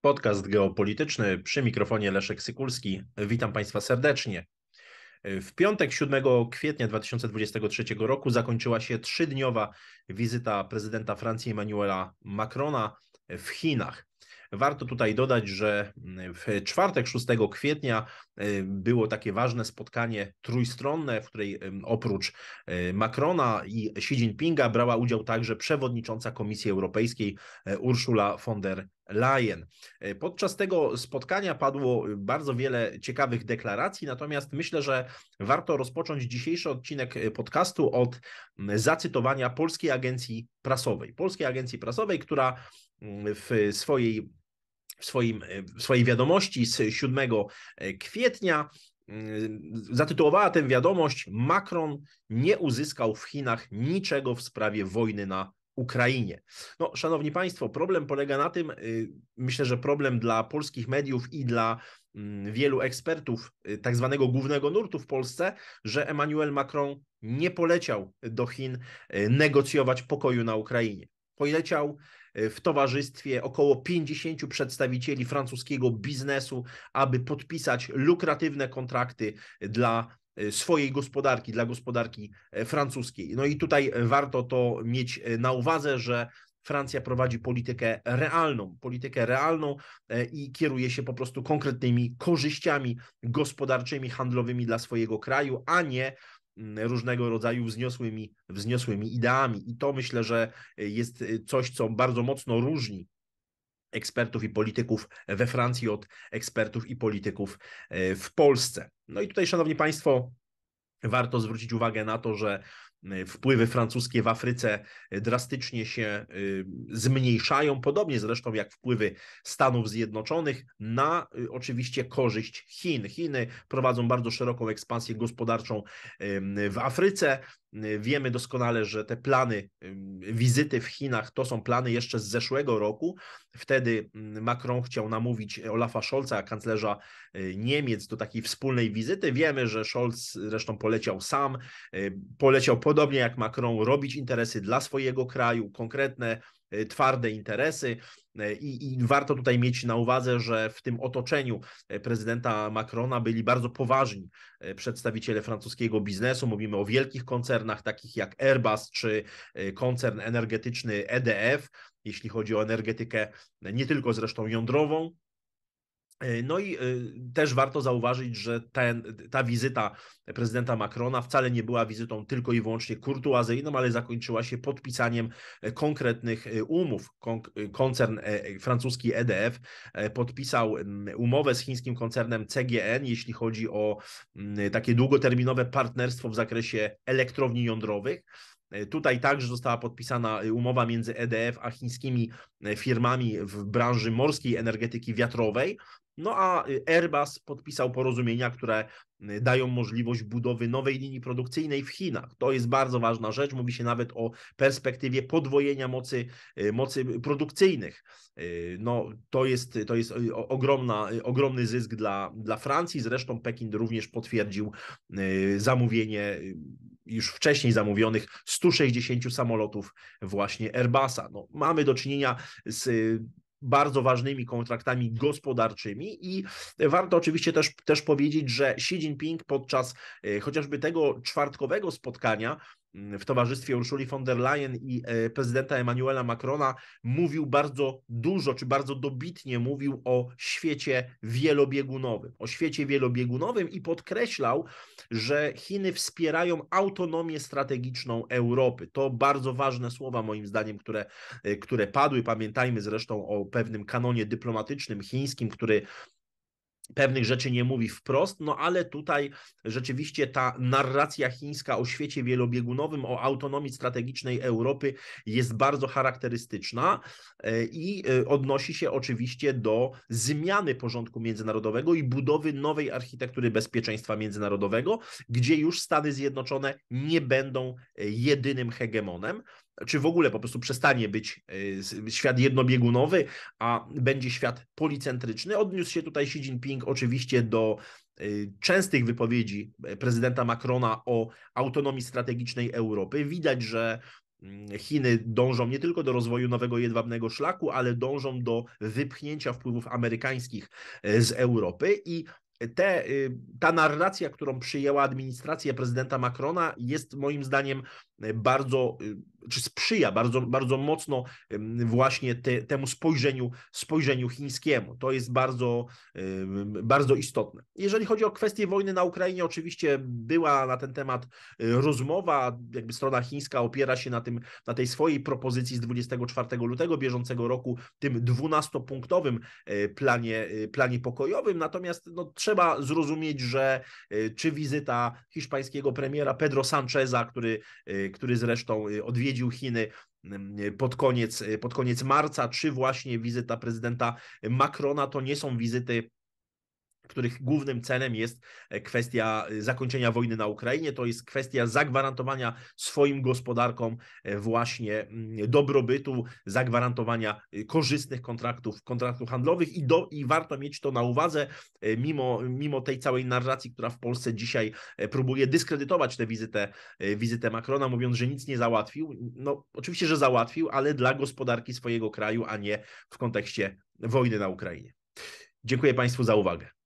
Podcast geopolityczny przy mikrofonie Leszek Sykulski. Witam Państwa serdecznie. W piątek 7 kwietnia 2023 roku zakończyła się trzydniowa wizyta prezydenta Francji Emmanuela Macrona w Chinach. Warto tutaj dodać, że w czwartek 6 kwietnia było takie ważne spotkanie trójstronne, w której oprócz e, Macrona i Xi Jinpinga brała udział także przewodnicząca Komisji Europejskiej e, Urszula von der Lajen. E, podczas tego spotkania padło y, bardzo wiele ciekawych deklaracji, natomiast myślę, że warto rozpocząć dzisiejszy odcinek y, podcastu od zacytowania Polskiej Agencji Prasowej. Polskiej Agencji Prasowej, która w swojej w, swoim, y, w swojej wiadomości z 7 e, kwietnia zatytułowała tę wiadomość: Macron nie uzyskał w Chinach niczego w sprawie wojny na Ukrainie. No, szanowni Państwo, problem polega na tym, y, myślę, że problem dla polskich mediów i dla mm, wielu ekspertów y, tak zwanego głównego nurtu w Polsce, że Emmanuel Macron nie poleciał do Chin y, negocjować pokoju na Ukrainie. Poleciał w towarzystwie około 50 przedstawicieli francuskiego biznesu, aby podpisać lukratywne kontrakty dla E, swojej gospodarki, dla gospodarki e, francuskiej. No i tutaj e, warto to mieć na uwadze, że Francja prowadzi politykę realną, politykę realną i kieruje się po prostu konkretnymi korzyściami gospodarczymi, handlowymi dla swojego kraju, a nie mm, różnego rodzaju wzniosłymi, wzniosłymi ideami. I to myślę, że jest coś, co bardzo mocno różni ekspertów i polityków we Francji od ekspertów i polityków e, w Polsce. No i tutaj, szanowni państwo, warto zwrócić uwagę na to, że e, wpływy francuskie w Afryce e, drastycznie się zmniejszają, podobnie zresztą jak wpływy Stanów Zjednoczonych na oczywiście korzyść Chin. Chiny prowadzą bardzo szeroką ekspansję gospodarczą w Afryce. Y, wiemy doskonale, że te plany y, wizyty w Chinach to są plany jeszcze z zeszłego roku. Wtedy mm, Macron chciał namówić Olafa Scholza, kanclerza y, Niemiec, do takiej wspólnej wizyty. Wiemy, że Scholz zresztą poleciał sam, poleciał podobnie jak Macron robić interesy dla swojego kraju, konkretne E, twarde interesy e, i, i, warto tutaj mieć na uwadze, że w tym otoczeniu e, prezydenta Macrona byli bardzo poważni przedstawiciele francuskiego biznesu. Mówimy o wielkich koncernach takich jak Airbus czy koncern energetyczny EDF, jeśli chodzi o energetykę nie tylko zresztą jądrową, E, no i e, też warto zauważyć, że ten, ta wizyta prezydenta Macrona wcale nie była wizytą tylko i wyłącznie kurtuazyjną, ale zakończyła się podpisaniem e, konkretnych umów. Koncern francuski EDF podpisał umowę z chińskim koncernem CGN, jeśli chodzi o takie długoterminowe partnerstwo w zakresie elektrowni jądrowych. E, tutaj także została podpisana e, umowa między EDF a chińskimi e, firmami w branży morskiej energetyki wiatrowej. No a Airbus podpisał porozumienia, które dają możliwość budowy nowej linii produkcyjnej w Chinach. To jest bardzo ważna rzecz. Mówi się nawet o perspektywie podwojenia mocy, mocy produkcyjnych. No, to jest, to jest ogromna, ogromny zysk dla, dla Francji. Zresztą Pekin również potwierdził zamówienie już wcześniej zamówionych 160 samolotów właśnie Airbusa. No, mamy do czynienia z y, bardzo ważnymi kontraktami gospodarczymi i warto oczywiście też, też powiedzieć, że Xi Jinping podczas y, chociażby tego czwartkowego spotkania Mm, w towarzystwie Urszuli von der Leyen i e, prezydenta Emmanuela Macrona mówił bardzo dużo, czy bardzo dobitnie mówił o świecie wielobiegunowym, o świecie wielobiegunowym i podkreślał, że Chiny wspierają autonomię strategiczną Europy. To bardzo ważne słowa moim zdaniem, które, e, które padły. Pamiętajmy zresztą o pewnym kanonie dyplomatycznym chińskim, który pewnych rzeczy nie mówi wprost, no ale tutaj rzeczywiście ta narracja chińska o świecie wielobiegunowym, o autonomii strategicznej Europy jest bardzo charakterystyczna e, i e, odnosi się oczywiście do zmiany porządku międzynarodowego i budowy nowej architektury bezpieczeństwa międzynarodowego, gdzie już Stany Zjednoczone nie będą e, jedynym hegemonem, czy w ogóle po prostu przestanie być y, świat jednobiegunowy, a będzie świat policentryczny. Odniósł się tutaj Xi Jinping oczywiście do y, częstych wypowiedzi e, prezydenta Macrona o autonomii strategicznej Europy. Widać, że mm, Chiny dążą nie tylko do rozwoju nowego jedwabnego szlaku, ale dążą do wypchnięcia wpływów amerykańskich e, z Europy i te, y, ta narracja, którą przyjęła administracja prezydenta Macrona, jest moim zdaniem bardzo, y, czy sprzyja bardzo, bardzo mocno właśnie te, temu spojrzeniu, spojrzeniu chińskiemu. To jest bardzo, bardzo istotne. Jeżeli chodzi o kwestię wojny na Ukrainie, oczywiście była na ten temat y, rozmowa, jakby strona chińska opiera się na, tym, na tej swojej propozycji z 24 lutego bieżącego roku, tym 12-punktowym y, planie, planie pokojowym, natomiast no, trzeba zrozumieć, że czy wizyta hiszpańskiego premiera Pedro Sancheza, który który zresztą y, odwiedził Chiny mm, y, pod koniec, y, pod koniec marca, czy właśnie wizyta prezydenta Macrona, to nie są wizyty których głównym celem jest e, kwestia e, zakończenia wojny na Ukrainie, to jest kwestia zagwarantowania swoim gospodarkom e, właśnie mm, dobrobytu, zagwarantowania korzystnych kontraktów, kontraktów handlowych i, do, i warto mieć to na uwadze, mimo, mimo tej całej narracji, która w Polsce dzisiaj próbuje dyskredytować tę wizytę, wizytę Macrona, mówiąc, że nic nie załatwił. No, oczywiście, że załatwił, ale dla gospodarki swojego kraju, a nie w kontekście wojny na Ukrainie. Dziękuję Państwu za uwagę.